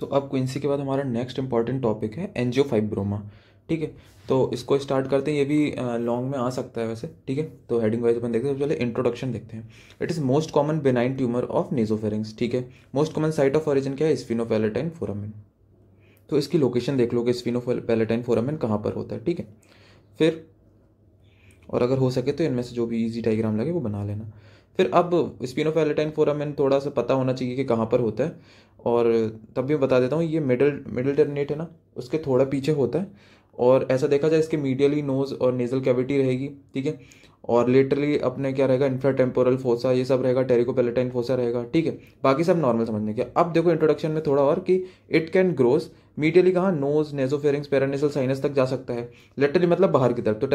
तो अब क्विंसी के बाद हमारा नेक्स्ट इंपॉर्टेंट टॉपिक है एनजियो फाइब्रोमा ठीक है तो इसको स्टार्ट करते हैं ये भी लॉन्ग में आ सकता है वैसे ठीक है तो हेडिंग वाइज अपन देखते हैं पहले इंट्रोडक्शन देखते हैं it is most common benign tumour of nasopharynx ठीक है most common site of origin क्या है पैलेटाइन फोरामिन तो इसकी लोकेशन देख लो कि पैलेटाइन फोरामिन कहाँ पर होता है ठीक है फिर और अगर हो सके तो इनमें से जो भी ईजी डाइग्राम लगे वो बना लेना फिर अब स्पिनोफेलेटाइन फोरम मैंने थोड़ा सा पता होना चाहिए कि कहाँ पर होता है और तब भी बता देता हूँ ये मिडल मिडल टर्नेट है ना उसके थोड़ा पीछे होता है और ऐसा देखा जाए इसके मीडियली नोज और नेजल कैविटी रहेगी ठीक है और लेटरली अपने क्या रहेगा इंफ्रा टेम्पोरल फोसा ये सब रहेगा टेरिकोपेलेटाइन फोसा रहेगा ठीक है बाकी सब नॉर्मल समझने के अब देखो इंट्रोडक्शन में थोड़ा और कि इट कैन ग्रोस मीडियली कहा नोज नेजोफेरिंग्स पेरानेसल साइनस तक जा सकता है लेटरली मतलब बाहर की तरफ तो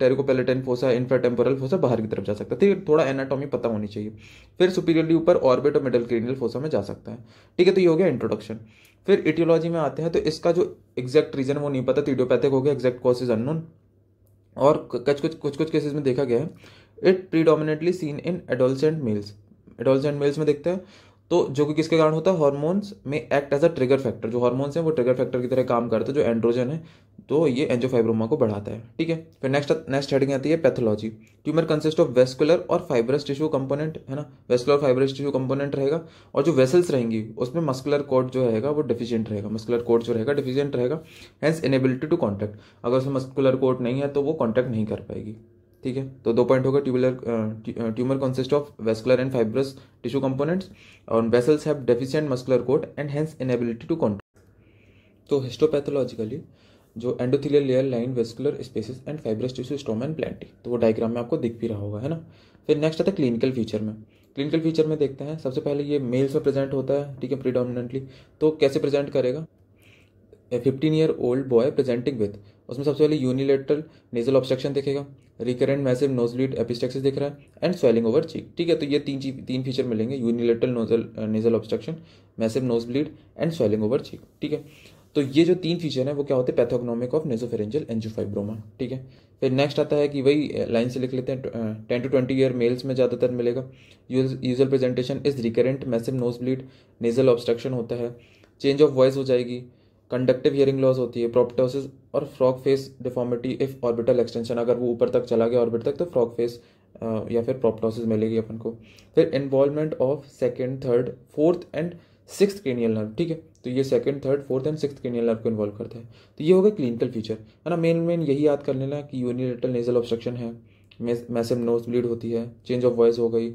टेरिकोपेलेटन फोसा इन्फ्राटेम्पोरल फोसा बाहर की तरफ जा सकता है तो थोड़ा एनाटॉमी पता होनी चाहिए फिर सुपीरियरली ऊपर ऑर्बिट और मिडल क्रीनियल फोसा में जा सकता है ठीक है तो ये हो गया इंट्रोडक्शन फिर इटियोलॉजी में आते हैं तो इसका जो एग्जैक्ट रीजन वो नहीं पता तो इडियोपैथिक हो गया एग्जैक्ट इज अननोन और कुछ कुछ कुछ कुछ केसेज में देखा गया है it predominantly seen in adolescent males adolescent males में देखते हैं तो जो कि किसके कारण होता है हॉर्मोन्स में act as a trigger factor जो हार्मोन्स हैं वो ट्रिगर फैक्टर की तरह काम करते हैं जो एंड्रोजन है तो ये एंजोफाइब्रोमा को बढ़ाता है ठीक है फिर नेक्स्ट नेक्स्ट हेडिंग आती है pathology tumour consist of vascular और फाइब्रस टिश्यू कंपोनेंट है ना वेस्कुलर फाइबरस टिश्यू कंपोनेंट रहेगा और जो वेसल्स रहेंगी उसमें मस्कुलर कोड जो रहेगा वो डिफिशियंट रहेगा मस्कुलर कोड जो रहेगा डिफिशियंट रहेगा हैंस इनेबिलिटी टू कॉन्टैक्ट अगर उसमें मस्कुलर कोड नहीं है तो वो कॉन्टैक्ट नहीं कर पाएगी ठीक है तो दो पॉइंट होगा tubular tumour consist of vascular and fibrous tissue components और vessels have deficient muscular coat and hence inability to control तो हिस्टोपैथोलॉजिकली जो endothelial layer line vascular spaces and fibrous tissue stroma and plenty तो वो diagram में आपको दिख भी रहा होगा है ना फिर नेक्स्ट आता है क्लिनिकल फीचर में क्लिनिकल फीचर में देखते हैं सबसे पहले ये मेल्स में प्रेजेंट होता है ठीक है प्रीडोमिनेंटली तो कैसे प्रेजेंट करेगा fifteen year old boy presenting with उसमें सबसे पहले यूनिलेटरल नेजल ऑब्स्ट्रक्शन देखेगा रिकरेंट मैसिव नोजलीड एपिस्टेक्सिस दिख रहा है एंड स्वेलिंग ओवर चीक ठीक है तो ये तीन चीज तीन फीचर मिलेंगे unilateral nasal nasal obstruction massive bleed and swelling over cheek ठीक है तो ये जो तीन फीचर हैं वो क्या होते हैं पैथोग्नोमिक ऑफ नेजोफेरेंजल एंजोफाइब्रोमा ठीक है फिर नेक्स्ट आता है कि वही लाइन से लिख लेते हैं ten to twenty year males में ज़्यादातर मिलेगा usual presentation is recurrent massive nose bleed nasal obstruction होता है चेंज ऑफ वॉइस हो जाएगी कंडक्टिव हियरिंग लॉस होती है प्रोप्टोसिस और frog face deformity if orbital extension अगर वो ऊपर तक चला गया ऑर्बिट तक तो फ्रॉक फेस या फिर प्रोप्टोसिस मिलेगी अपन को फिर involvement of second third fourth and six cranial nerve ठीक है तो ये second third fourth and six cranial nerve को इन्वॉल्व करता है तो ये होगा क्लिनिकल फीचर है ना मेन मेन यही याद कर लेना कि यूनिटल नेजल ऑब्स्ट्रक्शन है मैसिव नोज ब्लीड होती है चेंज ऑफ वॉइस हो गई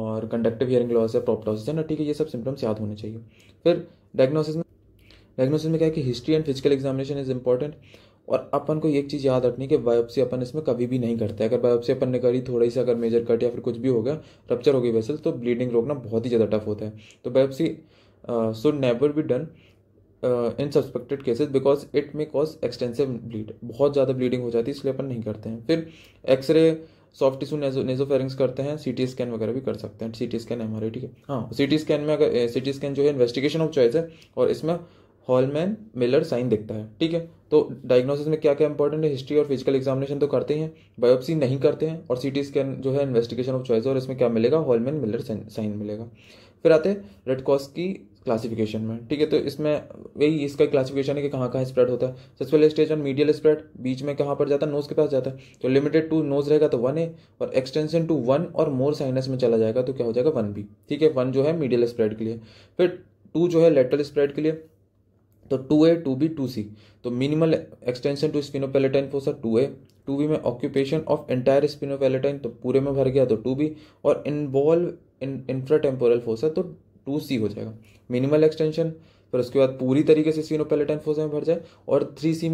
और कंडक्टिव हियरिंग लॉस है प्रोप्टोसिस है ना ठीक है ये सब सिम्टम्स याद होने चाहिए फिर डायग्नोसिस में डायग्नोसिस में क्या है कि history and physical examination is important और अपन को एक चीज़ याद रखनी कि बायोप्सी अपन इसमें कभी भी नहीं करते अगर बायोप्सी अपन ने करी थोड़ी सी अगर मेजर कट या फिर कुछ भी हो गया रप्चर हो गई तो ब्लीडिंग रोकना बहुत ही ज़्यादा टफ होता है तो biopsy should never be done in suspected cases because it may cause extensive bleed बहुत ज़्यादा ब्लीडिंग हो जाती है इसलिए अपन नहीं करते हैं फिर x-ray soft tissue naso nasopharynx करते हैं सी टी स्कैन वगैरह भी कर सकते हैं सी टी स्कैन हमारे ठीक है हाँ सी टी स्कैन में अगर सी टी स्कैन जो है इन्वेस्टिगेशन ऑफ चॉइस है और इसमें हॉलमैन मिलर साइन दिखता है ठीक है तो डायग्नोसिस में क्या क्या इंपॉर्टेंट है हिस्ट्री और फिजिकल एग्जामिनेशन तो करते ही हैं बायोप्सी नहीं करते हैं और सी टी स्कैन जो है इन्वेस्टिगेशन ऑफ चॉइस और इसमें क्या मिलेगा हॉलमैन मिलर साइन मिलेगा फिर आते हैं रेडक्रॉस की क्लासिफिकेशन में ठीक है तो इसमें यही इसका क्लासिफिकेशन है कि कहाँ कहाँ स्प्रेड होता है सबसे पहले स्टेज ऑन मीडियल स्प्रेड बीच में कहाँ पर जाता है नोज के पास जाता है तो लिमिटेड टू नोज रहेगा तो वन ए और एक्सटेंशन टू वन और मोर साइनस में चला जाएगा तो क्या हो जाएगा वन बी ठीक है वन जो है मीडियल स्प्रेड के लिए फिर टू जो है लेटरल स्प्रेड के लिए तो two A two B two C तो minimal extension to sphenopalatine fossa two A two B में ऑक्यूपेशन ऑफ एंटायर स्पिनोपेलेटाइन तो पूरे में भर गया तो टू बी और इन्वॉल्व इन इंफ्राटेम्पोरल फोसा तो टू सी हो जाएगा मिनिमल एक्सटेंशन फिर उसके बाद पूरी तरीके से स्पिनोपेलेटाइन फोसा में भर जाए और थ्री सी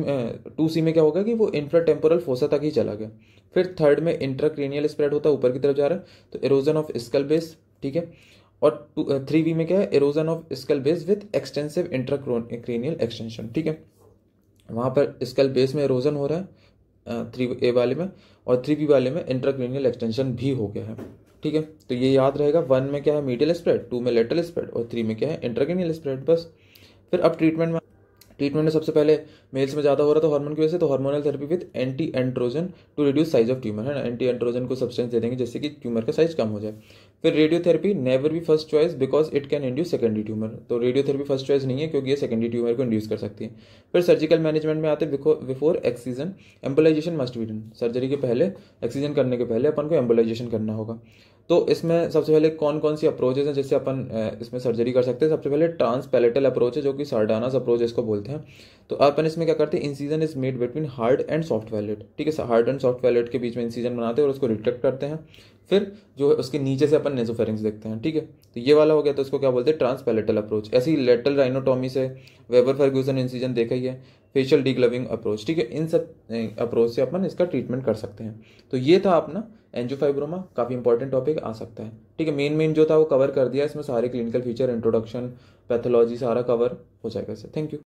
टू सी में क्या होगा कि वो इंफ्रा टेम्पोरल फोसा तक ही चला गया फिर थर्ड में इंट्राक्रेनियल स्प्रेड होता है ऊपर की तरफ जा रहा है तो इरोजन ऑफ स्कल बेस ठीक है और थ्री बी uh, में क्या है erosion of skull base with extensive intracranial extension ठीक है वहाँ पर स्कल बेस में एरोजन हो रहा है थ्री uh, ए वाले में और थ्री बी वाले में इंटरक्रेनियल एक्सटेंशन भी हो गया है ठीक है तो ये याद रहेगा वन में क्या है मीडियल स्प्रेड टू में लेटरल स्प्रेड और थ्री में क्या है इंटरक्रेनियल स्प्रेड बस फिर अब ट्रीटमेंट में ट्रीटमेंट में सबसे पहले मेल्स में ज़्यादा हो रहा था हार्मोन तो की वजह से तो hormonal therapy with anti androgen to reduce size of tumour है ना एंटी एंट्रोजन को सब्सटेंस दे देंगे जिससे कि ट्यूमर का साइज कम हो जाए फिर रेडियोथेरेपी नेवर भी first choice because it can induce secondary tumour तो रेडियोथेरेपी फर्स्ट चॉइस नहीं है क्योंकि ये सेकेंडरी ट्यूमर को इंड्यूस कर सकती है फिर सर्जिकल मैनेजमेंट में आते before excision embolization must be done surgery के पहले एक्सीजन करने के पहले अपन को एम्बोलाइजेशन करना होगा तो इसमें सबसे पहले कौन कौन सी अप्रोचेज हैं जिससे अपन इसमें सर्जरी कर सकते हैं सबसे पहले ट्रांसपेलेटल अप्रोच है जो कि सार्डानास अप्रोच इसको बोलते हैं तो अपन इसमें क्या करते हैं incision is made between hard and soft palate ठीक है हार्ड एंड सॉफ्ट वैलेट के बीच में इंसीजन बनाते हैं और उसको रिट्रेक्ट करते हैं फिर जो है उसके नीचे से अपन नेजोफेरिंग्स देखते हैं ठीक है तो ये वाला हो गया तो इसको क्या बोलते हैं ट्रांसपेलेटल अप्रोच ऐसी लेटल राइनोटॉमी से वेबर फर्ग्यूसन इंसीजन देखा ही है फेशियल डीग्लविंग अप्रोच ठीक है इन सब अप्रोच से अपन इसका ट्रीटमेंट कर सकते हैं तो ये था अपना एंजोफाइब्रोमा काफ़ी इंपॉर्टेंट टॉपिक आ सकता है ठीक है मेन मेन जो था वो कवर कर दिया इसमें सारे क्लिनिकल फीचर इंट्रोडक्शन पैथोलॉजी सारा कवर हो जाएगा इससे थैंक यू